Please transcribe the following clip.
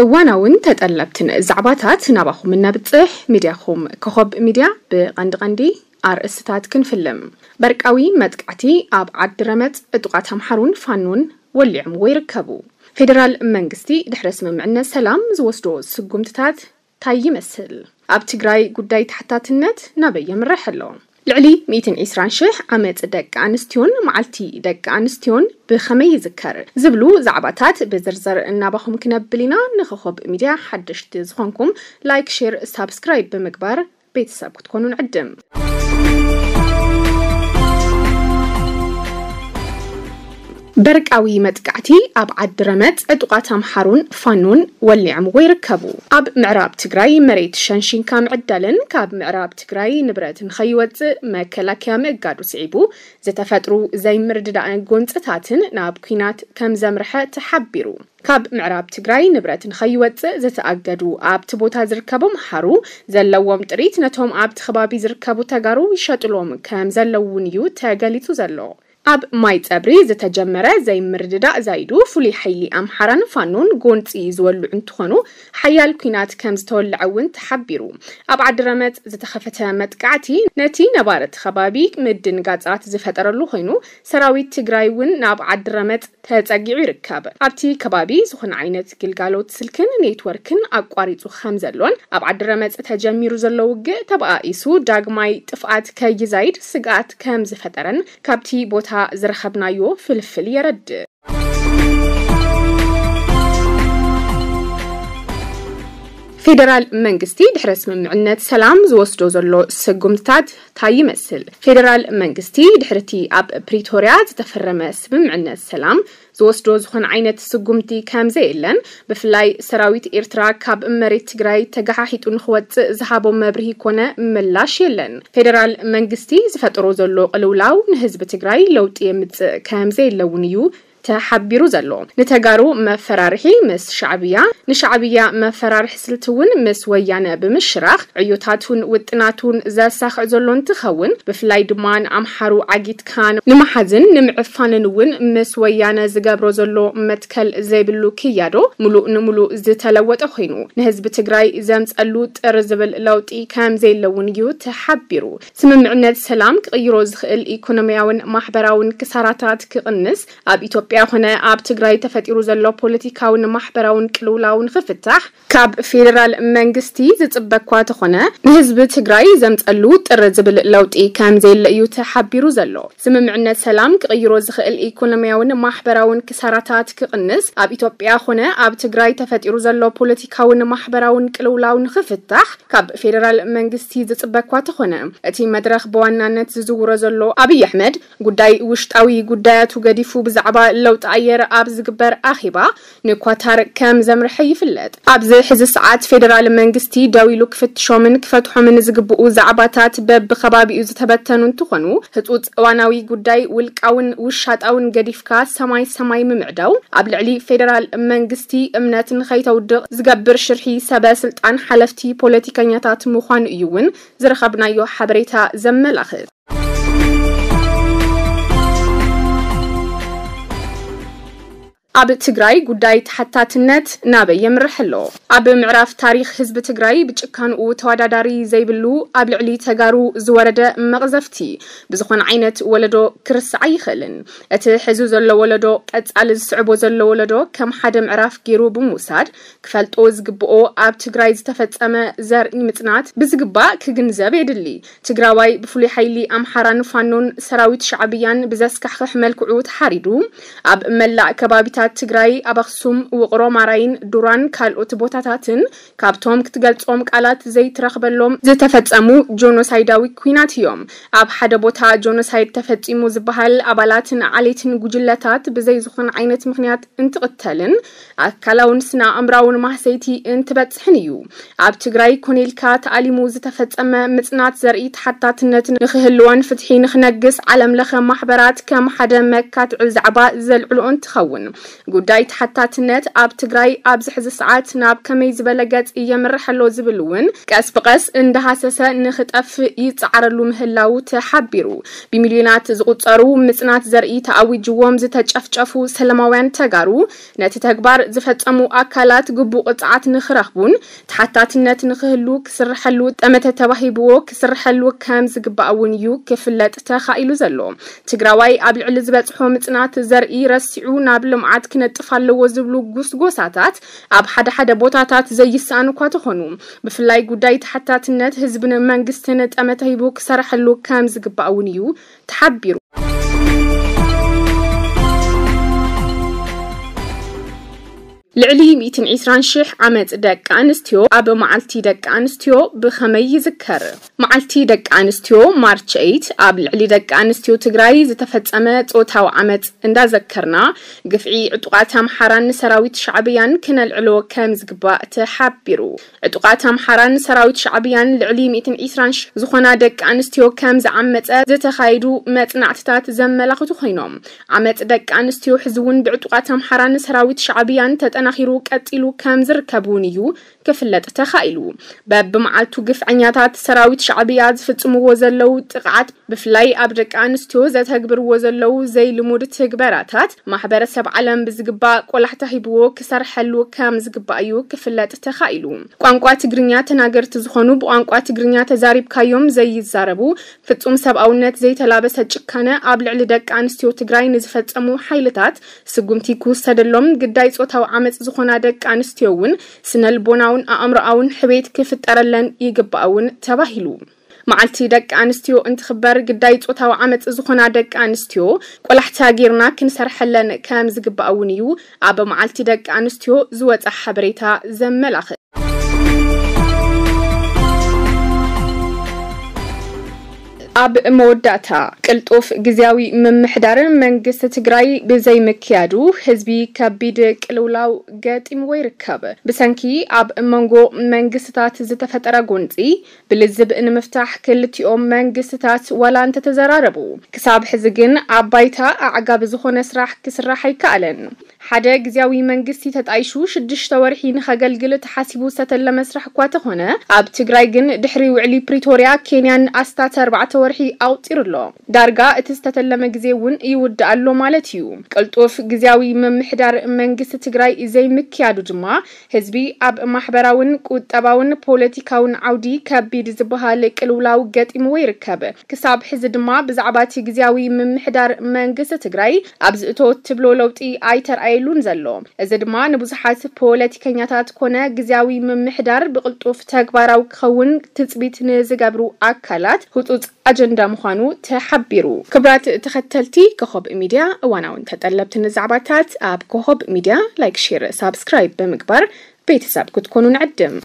እዋናውን ተጠለብትን ዛዕባታት ናባኹም እናብፅሕ ሚድያኹም ኮኸብ ሚድያ ብቐንዲ ቐንዲ ኣርእስታት ክንፍልም በርቃዊ መጥቃዕቲ ኣብ ዓዲ ረመፅ ዕጡቓት ኣምሓሩን ፋኖን ወሊዕምዎ ይርከቡ ፌደራል መንግስቲ ድሕረ ስምምዕነት ሰላም ዝወስዶ ስጉምትታት እንታይ ይመስል ኣብ ትግራይ ጉዳይ ታሕታትነት ናበይ ኣሎ ልዕሊ 120,000 ዓመፅ ደቂ ኣንስትዮን መዓልቲ ደቂ ኣንስትዮን ብኸመይ ይዝከር ዝብሉ ዛዕባታት ብዝርዝር እናባኹም ክነብል ኢና ንኽኸብ ሚድያ ሓደሽቲ ዝኾንኩም ላይክ ሼር ሳብስክራይብ ብምግባር ቤተሰብ ክትኮኑ ንዕድም በርቃዊ መጥቃዕቲ ኣብ ዓዲ ረመፅ ዕጡቃት ኣምሓሩን ፋኑን ወሊዕምዎ ይርከቡ ኣብ ምዕራብ ትግራይ መሬት ሸንሽንካ ምዕዳልን ካብ ምዕራብ ትግራይ ንብረት ንኸይወፅእ መከላከያ ምእጋዱ ስዒቡ ዝተፈጥሩ ዘይምርድዳእን ጎንፅታትን ናብ ኩናት ከም ዘምርሐ ተሓቢሩ ካብ ምዕራብ ትግራይ ንብረት ንኸይወፅእ ዝተኣገዱ ኣብቲ ቦታ ዝርከቡ ምሓሩ ዘለዎም ጥሪት ነቶም ኣብቲ ከባቢ ዝርከቡ ተጋሩ ይሸጥሎም ከም ዘለውን እዩ ተገሊጹ ዘሎ ኣብ ማይ ፀብሪ ዝተጀመረ ዘይምርድዳእ ዛይዱ ፍሉይ ሓይሊ ኣምሓራን ፋኖን ጎንፂ ዝበሉ እንትኾኑ ሓያል ኩናት ከም ዝተወልዐ እውን ተሓቢሩ ኣብ ዓዲረመፅ ዝተኸፈተ መጥቃዕቲ ነቲ ነባረት ከባቢ ምድንጋፃት ዝፈጠረሉ ኮይኑ ሰራዊት ትግራይ እውን ናብ ዓዲረመፅ ተፀጊዑ ይርከብ ኣብቲ ከባቢ ዝኾነ ዓይነት ግልጋሎት ስልክን ኔትወርክን ኣቋሪፁ ከም ዘሎን ኣብ ዓዲረመፅ ተጀሚሩ ዘሎ ውግእ ተበኣኢሱ ዳግማይ ጥፍኣት ከይዛይድ ስጋኣት ከም ዝፈጠረን ካብቲ ቦታ ኣብርሃ ዝረኸብናዮ ፍልፍል የረድእ ፌደራል መንግስቲ ድሕሪ ስምምዕነት ሰላም ዝወስዶ ዘሎ ስጉምትታት እንታይ ይመስል ፌደራል መንግስቲ ድሕርቲ ኣብ ፕሪቶርያ ዝተፈረመ ስምምዕነት ሰላም ዝወስዶ ዝኾነ ዓይነት ስጉምቲ ከምዘ የለን ብፍላይ ሰራዊት ኤርትራ ካብ መሬት ትግራይ ተጋሓሒጡ ንክወፅእ ዝሃቦ መብርሂ ኮነ ምላሽ የለን ፌደራል መንግስቲ ዝፈጥሮ ዘሎ ቅልውላው ንህዝቢ ትግራይ ለውጢ የምፅእ ከምዘየለ እውን እዩ ተሓቢሩ ዘሎ ንተጋሩ መፈራርሒ ምስ ሻዕብያ ንሻዕብያ መፈራርሒ ስልቲ እውን ምስ ወያነ ብምሽራኽ ዕዮታቱን ውጥናቱን ዘሳኽዕ ዘሎን انتخون بفلاي دمان امحارو عقيد كان نمحزن نمعفان نون مسويانا زقاب روزولو متكل زيبلو كيادو ملو نملو زيتالوات اخينو نهزب تقراي زامس اللوت رزبل لوتي كام زي اللون يو تحبيرو سمم عناد سلام كغيرو زخيل ايكونومياون محبراون كساراتات كغنس اب ايتوبيا هنا اب تقراي تفاتي روزولو بوليتيكاون محبراون كلولاون خفتح كاب فيدرال منغستي زيتبكوات هنا نهزب تقراي زامس اللوت رزبل لوطي كان زي لأيوته حبيرو زلو سممعنا سلام كغيرو زخل إيكونومياون محبراون كسراتات كقنس أب إتوبيا خنا أب تجراي تفتيرو زلو بوليتيكاون محبراون كلولاون خفتح كاب فيدرال منجستي زتبكوات خنا أتي مدرخ بوانانت زورو زلو أبي أحمد قداي وشتاوي قداياتو قديفو بزعبا لوط أير أب زقبر أخيبا ንኳታር ከም ዘምርሐ ይፍለጥ ኣብዚ ሕዚ ሰዓት ፌደራል መንግስቲ ደው ኢሉ ክፍትሾምን ክፈትሖምን ዝግብኡ ዛዕባታት በብከ ከባቢኡ ዝተበተኑ እንትኾኑ ህፁፅ እዋናዊ ጉዳይ ውልቃውን ውሻጣውን ገዲፍካ ሰማይ ሰማይ ምምዕዳው ኣብ ልዕሊ ፌደራል መንግስቲ እምነት ንከይተውድቕ ዝገብር ሽርሒ ሰበ ስልጣን ሓለፍቲ ፖለቲከኛታት ምዃኑ እዩ እውን ዝረኸብናዮ ሓበሬታ ዘመላኽት ኣብ ትግራይ ጉዳይ ተሓታትነት ናበይ የምርሕ ኣሎ ኣብ ምዕራፍ ታሪክ ህዝቢ ትግራይ ብጭካንኡ ተወዳዳሪ ዘይብሉ ኣብ ልዕሊ ተጋሩ ዝወረደ መቕዘፍቲ ብዝኾነ ዓይነት ወለዶ ክርስዕ ይኽእልን እቲ ሕዚ ዘሎ ወለዶ ቀጻሊ ዝስዕቦ ዘሎ ወለዶ ከም ሓደ ምዕራፍ ገይሩ ብምውሳድ ክፈልጦ ዝግብኦ ኣብ ትግራይ ዝተፈፀመ ዘርኢ ምፅናት ብዝግባእ ክግንዘብ የድሊ ትግራዋይ ብፍሉይ ሓይሊ ኣምሓራን ፋኖን ሰራዊት ሻዕብያን ብዘስካሕክሕ መልክዑ ተሓሪዱ ኣብ መላእ ከባቢታት ህወሓት ትግራይ ኣብ ኣኽሱም ውቕሮ ማራይን ዱራን ካልኦት ቦታታትን ካብቶም ክትገልጾም ቃላት ዘይትረኽበሎም ዝተፈጸሙ ጆኖሳይዳዊ ኩናት እዮም ኣብ ሓደ ቦታ ጆኖሳይድ ተፈጺሙ ዝበሃል ኣባላትን ዓሌትን ጉጅለታት ብዘይዝኾን ዓይነት ምክንያት እንትቕተልን ኣካላውን ስነ ኣእምራውን ማህሰይቲ እንትበጽሕን እዩ ኣብ ትግራይ ኮኔልካ ተኣሊሙ ዝተፈጸመ ምጽናት ዘርኢ ተሓታትነት ንክህልወን ፍትሒ ንክነግስ ዓለም ለኸ ማሕበራት ከም ሓደ መካትዑ ዛዕባ ዘልዕሉ እንትኸውን ጉዳይ ተሓታትነት ኣብ ትግራይ ኣብዚ ሕዚ ሰዓት ናብ ከመይ ዝበለ ገጽ እየምርሕ ኣሎ ዝብል እውን ቀስ ብቀስ እንዳሃሰሰ ንኽጠፍእ ይፀዓረሉ ምህላው ተሓቢሩ ብሚልዮናት ዝቁፀሩ ምፅናት ዘርኢ ተኣዊጅዎም ዝተጨፍጨፉ ሰላማውያን ተጋሩ ነቲ ተግባር ዝፈፀሙ ኣካላት ግቡእ ቅፅዓት ንኽረኽቡን ተሓታትነት ንኽህሉ ክስርሐሉ ጠመተ ተባሂብዎ ክስርሐሉ ከም ዝግባእ እውን እዩ ክፍለጥ ተኻኢሉ ዘሎ ትግራዋይ ኣብ ልዕሊ ዝበፅሖ ምፅናት ዘርኢ ረሲዑ ናብ ልምዓት ቃላት ክነጥፍ ኣለዎ ዝብሉ ጎሳታት ኣብ ሓደ ሓደ ቦታታት ዘይሰኣኑ እኳ ትኾኑ ብፍላይ ጉዳይ ተሓታትነት ህዝብን መንግስትን ጠመ ተሂቡ ክሰርሐሉ ከም ዝግባእ እውን እዩ ተሓቢሩ ልዕሊ 120,000 ዓመፅ ደቂ ኣንስትዮ ኣብ መዓልቲ ደቂ ኣንስትዮ ብኸመይ ይዝከር መዓልቲ ደቂ ኣንስትዮ ማርች 8 ኣብ ልዕሊ ደቂ ኣንስትዮ ትግራይ ዝተፈፀመ ፆታዊ ዓመፅ እንዳዘከርና ግፍዒ ዕጡቃት ኣምሓራን ሰራዊት ሻዕብያን ክነልዕሎ ከም ዝግባእ ተሓቢሩ ዕጡቃት ኣምሓራን ሰራዊት ሻዕብያን ልዕሊ 120 ዝኾና ደቂ ኣንስትዮ ከም ዝዓመፀ ዝተኻይዱ መፅናዕትታት ዘመላኽቱ ኮይኖም ዓመፅ ደቂ ኣንስትዮ ሕዚ እውን ብዕጡቃት ኣምሓራን ሰራዊት ሻዕብያን ተጠና ተጠናኺሩ ቀጢሉ ከም ዝርከቡን እዩ ክፍለጥ ተኻኢሉ በብመዓልቱ ግፍዐኛታት ሰራዊት ሻዕብያ ዝፍፅምዎ ዘለው ጥቕዓት ብፍላይ ኣብ ደቂ ኣንስትዮ ዘተግብርዎ ዘለው ዘይልሙድ ትግበራታት ማሕበረሰብ ዓለም ብዝግባእ ቆላሕታ ሂብዎ ክሰርሐሉ ከም ዝግባእ እዩ ክፍለጥ ተኻኢሉ ቋንቋ ትግርኛ ተናገርቲ ዝኾኑ ብቋንቋ ትግርኛ ተዛሪብካዮም ዘይዛረቡ ፍጹም ሰብኣውነት ዘይተላበሰ ጭካነ ኣብ ልዕሊ ደቂ ኣንስትዮ ትግራይ ንዝፈፀሙ ሓይልታት ስጉምቲ ክውሰደሎም ግዳይ ፆታዊ ዓመፅ ዝኾና ደቂ ኣንስትዮ እውን ስነልቦናዊ اون امر اون حبيت كيف ترلن يجب اون تباهلو معلتي دك انستيو انت خبر قدايت وتاو عمت زخنا دك انستيو كل احتاجيرنا كنسر حلن كامز قبا اونيو عبا معلتي دك انستيو زوات حبريتا زملاخ ኣብ መወዳእታ ቅልጡፍ ግዜያዊ ምምሕዳርን መንግስቲ ትግራይ ብዘይምክያዱ ህዝቢ ከቢድ ቅልውላው ገጢምዎ ይርከብ ብሰንኪ ኣብ መንጎ መንግስትታት ዝተፈጠረ ጉንፂ ብልዝብ ንምፍታሕ ክልቲኦም መንግስትታት ዋላ እንተተዘራረቡ ክሳብ ሕዚ ግን ኣብ ባይታ ኣዕጋቢ ዝኾነ ስራሕ ክስራሕ ኣይከኣለን ሓደ ግዜያዊ መንግስቲ ተጣይሹ ሽዱሽተ ወርሒ ንኸገልግል ተሓሲቡ ዝተተለ መስራሕ እኳ ተኾነ ኣብ ትግራይ ግን ድሕሪ ውዕሊ ፕሪቶርያ ኬንያን ኣስታት ኣርባዕተ ወርሒ ኣውጢሩ ኣሎ ዳርጋ እቲ ዝተተለመ ግዜ እውን ይውድእ ኣሎ ማለት እዩ ቅልጡፍ ግዜያዊ ምምሕዳር መንግስቲ ትግራይ ዘይምክያዱ ድማ ህዝቢ ኣብ ማሕበራውን ቁጠባውን ፖለቲካውን ዓውዲ ከቢድ ዝበሃል ቅልውላው ገጢምዎ ይርከብ ክሳብ ሕዚ ድማ ብዛዕባ እቲ ግዜያዊ ምምሕዳር መንግስቲ ትግራይ ኣብ ዝእቶ ትብሎ ለውጢ ኣይተርኣየ ሓይሉን ዘለዎም እዚ ድማ ንብዙሓት ፖለቲከኛታት ኮነ ግዜያዊ ምምሕዳር ብቕልጡፍ ተግባራዊ ክኸውን ትፅቢት ንዝገብሩ ኣካላት ህፁፅ ኣጀንዳ ምዃኑ ተሓቢሩ ክብራት ተኸተልቲ ከኸብ ሚድያ እዋናውን ተጠለብቲ ንዛዕባታት ኣብ ከኸብ ሚድያ ላይክ ሼር ሳብስክራይብ ብምግባር ቤተሰብ ክትኮኑ ንዕድም